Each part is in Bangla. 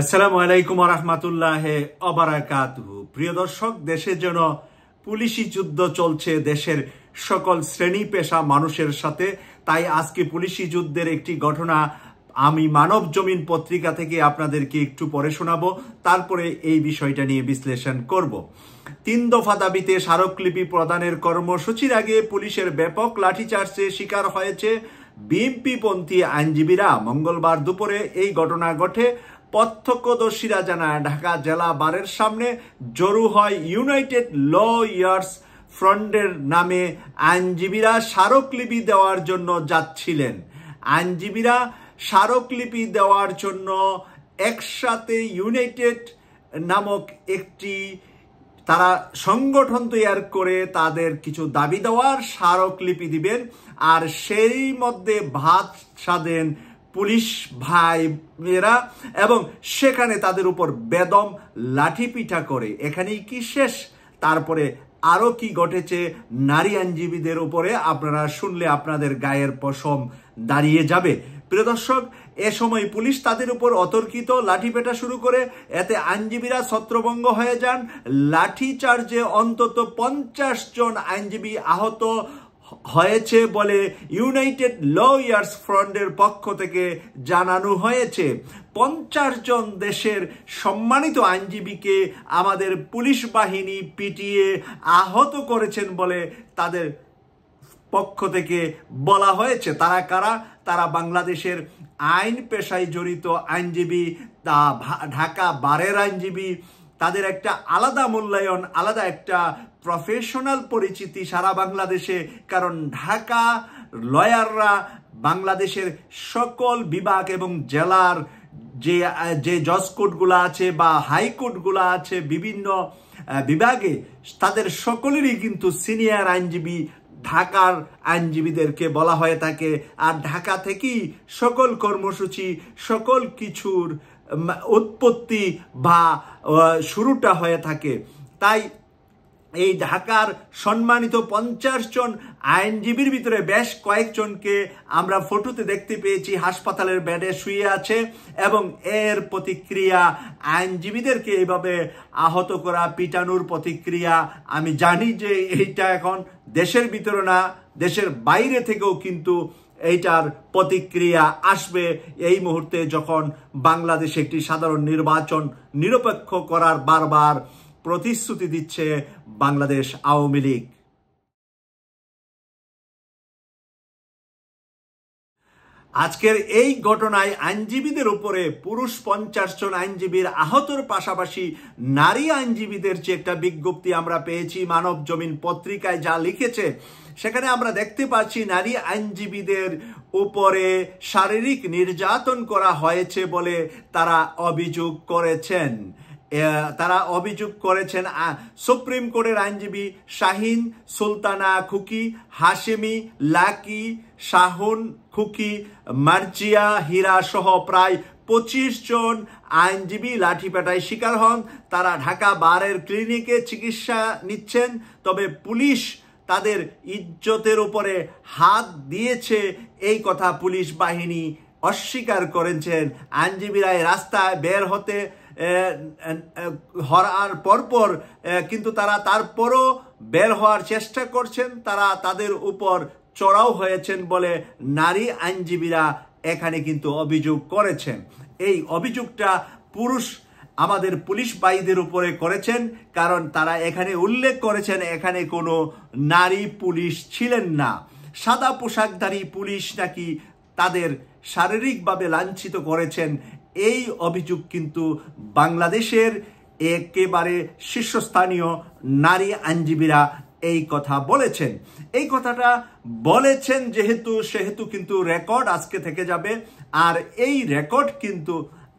আসসালামু আলাইকুম রহমতুল্লাহ অবরাকাতহু প্রিয় দর্শক দেশের জন্য পুলিশি যুদ্ধ চলছে দেশের সকল শ্রেণী পেশা মানুষের সাথে তাই আজকে পুলিশি যুদ্ধের একটি ঘটনা আমি মানব জমিন পত্রিকা থেকে আপনাদেরকে একটু পরে শোনাবো তারপরে এই বিষয়টা নিয়ে বিশ্লেষণ করব। তিন দফা দাবিতে স্মারকলিপি প্রদানের কর্মসূচির আগে পুলিশের ব্যাপক লাঠিচার্জে শিকার হয়েছে পন্থী আইনজীবীরা মঙ্গলবার দুপুরে এই ঘটনা ঘটে প্রত্যক্ষদর্শীরা জানায় ঢাকা জেলা বারের সামনে জরু হয় ইউনাইটেড ল ইয়ার্স ফ্রন্টের নামে আইনজীবীরা স্মারকলিপি দেওয়ার জন্য যাচ্ছিলেন আইনজীবীরা স্মারকলিপি দেওয়ার জন্য একসাথে ইউনাইটেড নামক একটি তারা সংগঠন তৈরি করে তাদের কিছু দাবি দেওয়ার স্মারকলিপি দিবেন আর সেই মধ্যে ভাত সাধেন পুলিশ ভাই মেয়েরা এবং সেখানে তাদের উপর বেদম লাঠিপিঠা করে এখানেই কি শেষ তারপরে আরও কি ঘটেছে নারী আইনজীবীদের উপরে আপনারা শুনলে আপনাদের গায়ের পশম দাঁড়িয়ে যাবে প্রিয় দর্শক এ সময় পুলিশ তাদের উপর অতর্কিত লাঠি পেটা শুরু করে এতে আইনজীবীরা ছত্রভঙ্গ হয়ে যান লাঠিচার্জে অন্তত পঞ্চাশ জন আইনজীবী আহত হয়েছে বলে ইউনাইটেড লয়ার্স ফ্রন্টের পক্ষ থেকে জানানো হয়েছে পঞ্চাশ জন দেশের সম্মানিত আইনজীবীকে আমাদের পুলিশ বাহিনী পিটিয়ে আহত করেছেন বলে তাদের পক্ষ থেকে বলা হয়েছে তারা কারা তারা বাংলাদেশের আইন পেশায় জড়িত আইনজীবী তা ঢাকা বারের আইনজীবী তাদের একটা আলাদা মূল্যায়ন আলাদা একটা প্রফেশনাল পরিচিতি সারা বাংলাদেশে কারণ ঢাকা লয়াররা বাংলাদেশের সকল বিভাগ এবং জেলার যে যে জজ কোর্টগুলো আছে বা হাইকোর্টগুলো আছে বিভিন্ন বিভাগে তাদের সকলেরই কিন্তু সিনিয়র আইনজীবী ঢাকার আইনজীবীদেরকে বলা হয়ে থাকে আর ঢাকা থেকেই সকল কর্মসূচি সকল কিছুর উৎপত্তি বা শুরুটা হয়ে থাকে তাই এই ঢাকার সম্মানিত পঞ্চাশ জন আইনজীবীর ভিতরে বেশ কয়েকজনকে আমরা ফটোতে দেখতে পেয়েছি হাসপাতালের ব্যাডে শুয়ে আছে এবং এর প্রতিক্রিয়া আইনজীবীদেরকে এইভাবে আহত করা পিটানোর প্রতিক্রিয়া আমি জানি যে এইটা এখন দেশের ভিতরে না দেশের বাইরে থেকেও কিন্তু এইটার প্রতিক্রিয়া আসবে এই মুহূর্তে যখন বাংলাদেশে একটি সাধারণ নির্বাচন নিরপেক্ষ করার বারবার প্রতিশ্রুতি দিচ্ছে বাংলাদেশ আওয়ামী লীগ আজকের এই ঘটনায় আইনজীবীদের উপরে পুরুষ পঞ্চাশ জন আইনজীবীর আহতর পাশাপাশি নারী আইনজীবীদের যে একটা বিজ্ঞপ্তি আমরা পেয়েছি মানব জমিন পত্রিকায় যা লিখেছে সেখানে আমরা দেখতে পাচ্ছি নারী আইনজীবীদের উপরে শারীরিক নির্যাতন করা হয়েছে বলে তারা অভিযোগ করেছেন তারা অভিযোগ করেছেন সুপ্রিম কোর্টের আইনজীবী শাহিন সুলতানা খুকি হাশেমি লাকি শাহুন খুকি মার্জিয়া হীরা সহ প্রায় পঁচিশ জন আইনজীবী পেটায় শিকার হন তারা ঢাকা বারের ক্লিনিকে চিকিৎসা নিচ্ছেন তবে পুলিশ তাদের ইজ্জতের উপরে হাত দিয়েছে এই কথা পুলিশ বাহিনী অস্বীকার করেছেন আইনজীবীরা রাস্তায় বের হতে হওয়ার পরপর কিন্তু তারা তারপরও বের হওয়ার চেষ্টা করছেন তারা তাদের উপর চড়াও হয়েছেন বলে নারী আইনজীবীরা এখানে কিন্তু অভিযোগ করেছেন এই অভিযোগটা পুরুষ আমাদের পুলিশ বাইদের উপরে করেছেন কারণ তারা এখানে উল্লেখ করেছেন এখানে কোনো নারী পুলিশ ছিলেন না সাদা পোশাকধারী পুলিশ নাকি তাদের শারীরিকভাবে লাঞ্ছিত করেছেন এই অভিযোগ কিন্তু বাংলাদেশের একেবারে শীর্ষস্থানীয় নারী আইনজীবীরা এই কথা বলেছেন এই কথাটা বলেছেন যেহেতু সেহেতু কিন্তু রেকর্ড আজকে থেকে যাবে আর এই রেকর্ড কিন্তু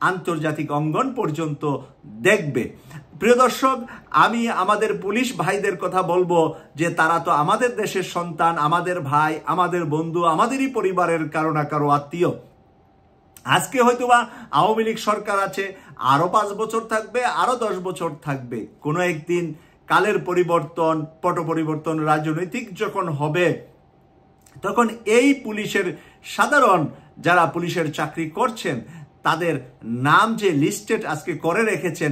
আন্তর্জাতিক অঙ্গন পর্যন্ত দেখবে প্রিয় দর্শক আমি আমাদের পুলিশ ভাইদের কথা বলবো যে তারা তো আমাদের দেশের সন্তান আমাদের ভাই আমাদের বন্ধু আমাদেরই পরিবারের কারো না কারো আত্মীয় আজকে হয়তো বা আওয়ামী লীগ সরকার আছে আরও পাঁচ বছর থাকবে আরও দশ বছর থাকবে কোনো একদিন কালের পরিবর্তন পট পরিবর্তন রাজনৈতিক যখন হবে তখন এই পুলিশের সাধারণ যারা পুলিশের চাকরি করছেন তাদের নাম যে লিস্টেড আজকে করে রেখেছেন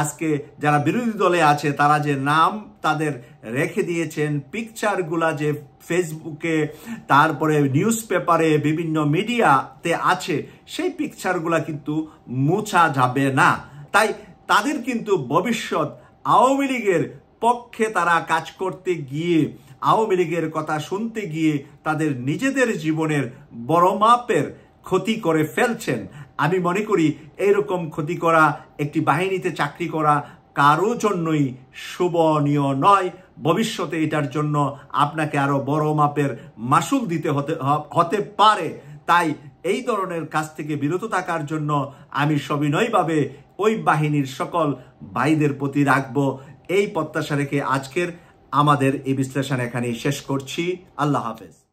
আজকে যারা বিরোধী দলে আছে তারা যে নাম তাদের রেখে দিয়েছেন পিকচারগুলা যে ফেসবুকে তারপরে নিউজ পেপারে বিভিন্ন মিডিয়াতে আছে সেই পিকচারগুলা কিন্তু মুছা যাবে না তাই তাদের কিন্তু ভবিষ্যৎ আওয়ামী লীগের পক্ষে তারা কাজ করতে গিয়ে আওয়ামী লীগের কথা শুনতে গিয়ে তাদের নিজেদের জীবনের বড় মাপের ক্ষতি করে ফেলছেন আমি মনে করি এইরকম ক্ষতি করা একটি বাহিনীতে চাকরি করা কারো জন্যই শুভনীয় নয় ভবিষ্যতে এটার জন্য আপনাকে আরও বড় মাপের মাসুল দিতে হতে হতে পারে তাই এই ধরনের কাজ থেকে বিরত থাকার জন্য আমি সবিনয়ভাবে ওই বাহিনীর সকল ভাইদের প্রতি রাখব এই প্রত্যাশা রেখে আজকের আমাদের এই বিশ্লেষণ এখানেই শেষ করছি আল্লাহ হাফেজ